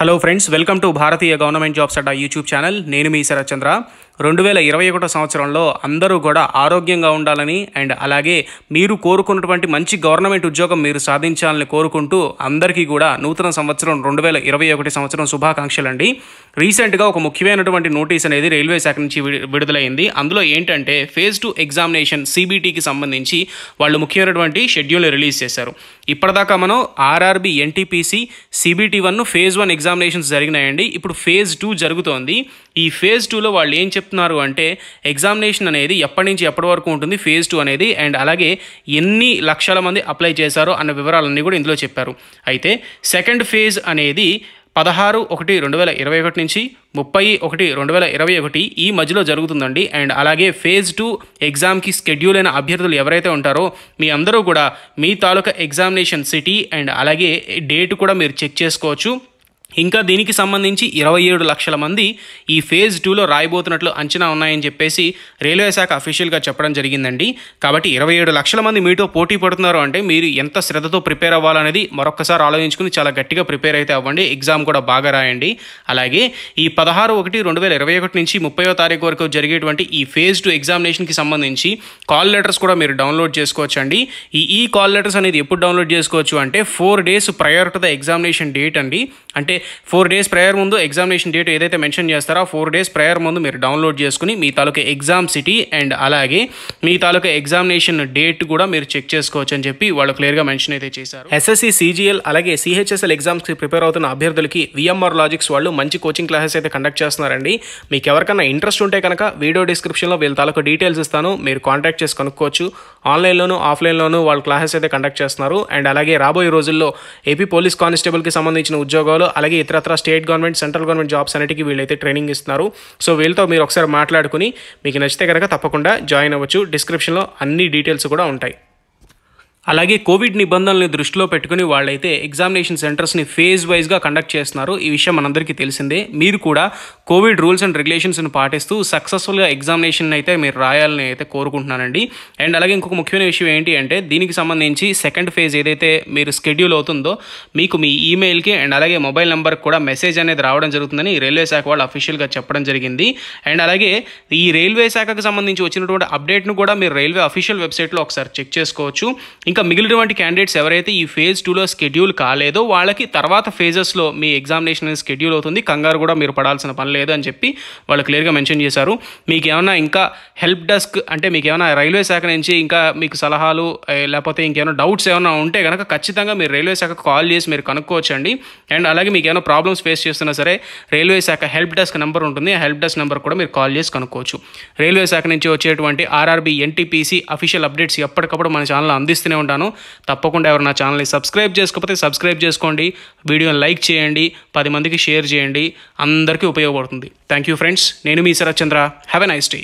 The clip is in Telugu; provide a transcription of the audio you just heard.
hello friends welcome to Bharatiya government jobs Adda YouTube channel నేను మీ శరత్ చంద్ర రెండు వేల ఇరవై ఒకటో సంవత్సరంలో అందరూ కూడా ఆరోగ్యంగా ఉండాలని అండ్ అలాగే మీరు కోరుకున్నటువంటి మంచి గవర్నమెంట్ ఉద్యోగం మీరు సాధించాలని కోరుకుంటూ అందరికీ కూడా నూతన సంవత్సరం రెండు వేల ఇరవై ఒకటి సంవత్సరం శుభాకాంక్షలు అండి రీసెంట్గా ఒక ముఖ్యమైనటువంటి నోటీస్ అనేది రైల్వే శాఖ నుంచి విడుదలైంది అందులో ఏంటంటే ఫేజ్ టూ ఎగ్జామినేషన్ సిబిటీకి సంబంధించి వాళ్ళు ముఖ్యమైనటువంటి షెడ్యూల్ని రిలీజ్ చేశారు ఇప్పటిదాకా మనం RRB NTPC CBT one phase one examinations జరిగినాయండి ఇప్పుడు ఫేజ్ టూ జరుగుతోంది ఈ ఫేజ్ టూలో వాళ్ళు ఏం చెప్పారు చెప్తున్నారు అంటే ఎగ్జామినేషన్ అనేది ఎప్పటి నుంచి ఎప్పటి వరకు ఉంటుంది ఫేజ్ టూ అనేది అండ్ అలాగే ఎన్ని లక్షల మంది అప్లై చేశారో అన్న వివరాలన్నీ కూడా ఇందులో చెప్పారు అయితే సెకండ్ ఫేజ్ అనేది పదహారు ఒకటి రెండు వేల ఇరవై ఒకటి నుంచి ముప్పై ఒకటి రెండు వేల ఇరవై ఒకటి ఈ మధ్యలో జరుగుతుందండి అండ్ అలాగే ఫేజ్ టూ ఎగ్జామ్కి షెడ్యూల్ అయిన అభ్యర్థులు ఎవరైతే ఉంటారో మీ అందరూ కూడా మీ తాలూకా ఎగ్జామినేషన్ సిటీ అండ్ అలాగే డేట్ కూడా మీరు చెక్ చేసుకోవచ్చు ఇంకా దీనికి సంబంధించి ఇరవై ఏడు లక్షల మంది ఈ ఫేజ్ టూలో రాయబోతున్నట్లు అంచనా ఉన్నాయని చెప్పేసి రైల్వే శాఖ అఫీషియల్గా చెప్పడం జరిగిందండి కాబట్టి ఇరవై ఏడు లక్షల మంది మీతో పోటీ పడుతున్నారు అంటే మీరు ఎంత శ్రద్ధతో ప్రిపేర్ అవ్వాలనేది మరొకసారి ఆలోచించుకుని చాలా గట్టిగా ప్రిపేర్ అయితే అవ్వండి ఎగ్జామ్ కూడా బాగా రాయండి అలాగే ఈ పదహారు ఒకటి రెండు వేల ఇరవై ఒకటి నుంచి ముప్పయో తారీఖు వరకు జరిగేటువంటి ఈ ఫేజ్ టూ ఎగ్జామినేషన్కి సంబంధించి కాల్ లెటర్స్ కూడా మీరు డౌన్లోడ్ చేసుకోవచ్చండి ఈ ఈ కాల్ లెటర్స్ అనేది ఎప్పుడు డౌన్లోడ్ చేసుకోవచ్చు అంటే four days priority the examination date అండి అంటే ఫోర్ డేస్ ప్రయర్ ముందు ఎగ్జామినేషన్ డేట్ ఏదైతే మెన్షన్ చేస్తారో ఫోర్ డేస్ ప్రయర్ ముందు మీరు డౌన్లోడ్ చేసుకుని మీ తాలూకా ఎగ్జామ్ సిటీ అండ్ అలాగే మీ తాలూకా ఎగ్జామినేషన్ డేట్ కూడా మీరు చెక్ చేసుకోవచ్చు అని చెప్పి వాళ్ళు క్లియర్గా మెన్షన్ అయితే చేశారు ఎస్ఎస్సి సిజిఎల్ అలాగే సిహెచ్ఎస్ఎల్ ఎగ్జామ్స్కి ప్రిపేర్ అవుతున్న అభ్యర్థులకి విఎంఆర్ లాజిక్స్ వాళ్ళు మంచి కోచింగ్ క్లాసెస్ అయితే కండక్ట్ చేస్తున్నారండి మీకు ఎవరికైనా ఇంట్రెస్ట్ ఉంటే కనుక వీడియో డిస్క్రిప్షన్లో వీళ్ళ తాలూకా డీటెయిల్స్ ఇస్తాను మీరు కాంటాక్ట్ చేసి కనుక్కోవచ్చు ఆన్లైన్లోను ఆఫ్లైన్లోను వాళ్ళు క్లాసెస్ అయితే కండక్ట్ చేస్తున్నారు అండ్ అలాగే రాబోయే రోజుల్లో ఏపీ పోలీస్ కానిస్టేబుల్కి సంబంధించిన ఉద్యోగాలు అలాగే అలాగే ఇతరత్ర state government central government jobs అన్నిటికీ వీళ్ళైతే ట్రైనింగ్ ఇస్తున్నారు సో వీళ్ళతో మీరు ఒకసారి మాట్లాడుకుని మీకు నచ్చితే కనుక తప్పకుండా జాయిన్ అవ్వచ్చు డిస్క్రిప్షన్లో అన్ని డీటెయిల్స్ కూడా ఉంటాయి అలాగే కోవిడ్ నిబంధనల్ని దృష్టిలో పెట్టుకుని వాళ్ళైతే ఎగ్జామినేషన్ సెంటర్స్ని ఫేజ్ వైజ్గా కండక్ట్ చేస్తున్నారు ఈ విషయం మనందరికీ తెలిసిందే మీరు కూడా కోవిడ్ రూల్స్ అండ్ రెగ్యులేషన్స్ని పాటిస్తూ సక్సెస్ఫుల్గా ఎగ్జామినేషన్ అయితే మీరు రాయాలని అయితే కోరుకుంటున్నానండి అండ్ అలాగే ఇంకొక ముఖ్యమైన విషయం ఏంటి అంటే దీనికి సంబంధించి సెకండ్ ఫేజ్ ఏదైతే మీరు షెడ్యూల్ అవుతుందో మీకు మీ ఈమెయిల్కి అండ్ అలాగే మొబైల్ నెంబర్కి కూడా మెసేజ్ అనేది రావడం జరుగుతుందని రైల్వే శాఖ వాళ్ళు అఫీషియల్గా చెప్పడం జరిగింది అండ్ అలాగే ఈ రైల్వే శాఖకు సంబంధించి వచ్చినటువంటి అప్డేట్ను కూడా మీరు రైల్వే అఫీషియల్ వెబ్సైట్లో ఒకసారి చెక్ చేసుకోవచ్చు ఇంకా మిగిలినటువంటి క్యాండిడేట్స్ ఎవరైతే ఈ ఫేజ్ టూలో స్కెడ్యూల్ కాలేదో వాళ్ళకి తర్వాత ఫేజెస్లో మీ ఎగ్జామినేషన్ అనేది స్కెడ్యూల్ అవుతుంది కంగారు కూడా మీరు పడాల్సిన పని లేదు అని చెప్పి వాళ్ళు క్లియర్గా మెన్షన్ చేశారు మీకు ఏమైనా ఇంకా హెల్ప్ డెస్క్ అంటే మీకు ఏమైనా రైల్వే శాఖ నుంచి ఇంకా మీకు సలహాలు లేకపోతే ఇంకేమైనా డౌట్స్ ఏమైనా ఉంటే కనుక ఖచ్చితంగా మీరు రైల్వే శాఖ కాల్ చేసి మీరు కనుక్కోవచ్చండి అండ్ అలాగే మీకు ఏమైనా ప్రాబ్లమ్స్ ఫేస్ చేస్తున్నా సరే రైల్వే శాఖ హెల్ప్ డెస్క్ నెంబర్ ఉంటుంది ఆ హెల్ప్ డెస్క్ నెంబర్ కూడా మీరు కాల్ చేసి కనుక్కోవచ్చు రైల్వే శాఖ నుంచి వచ్చేటువంటి ఆర్ఆర్బి ఎన్టీపీసీ అఫీషియల్ అప్డేట్స్ ఎప్పటికప్పుడు మన ఛానల్ అందిస్తూనే ఉంటాను తప్పకుండా ఎవరు నా ఛానల్ని సబ్స్క్రైబ్ చేసుకోకపోతే సబ్స్క్రైబ్ చేసుకోండి వీడియోని లైక్ చేయండి పది మందికి షేర్ చేయండి అందరికీ ఉపయోగపడుతుంది థ్యాంక్ యూ ఫ్రెండ్స్ నేను మీ Sharath Chandra have a nice day